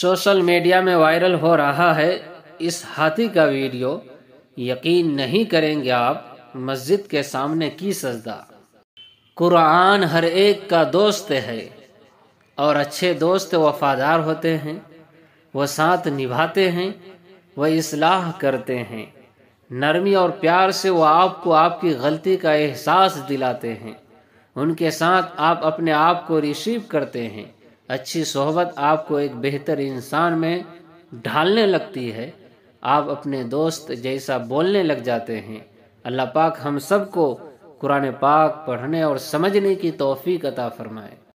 social media में viral हो रहा है इस हाथी का वीडियो यकीन नहीं करेंगे आप मस्जिद के सामने की सजदा कुरान हर एक का दोस्त है और अच्छे दोस्त वफादार होते हैं वह साथ निभाते हैं वह इसलाह करते हैं नरमी और प्यार से वह आपको आपकी गलती का एहसास दिलाते हैं उनके साथ आप अपने आप को रिसीव करते हैं अच्छी सोहबत आपको एक बेहतर इंसान में ढालने लगती है आप अपने दोस्त जैसा बोलने लग जाते हैं अल्लाह पाक हम सबको कुरान पाक पढ़ने और समझने की तोफ़ी अता फरमाए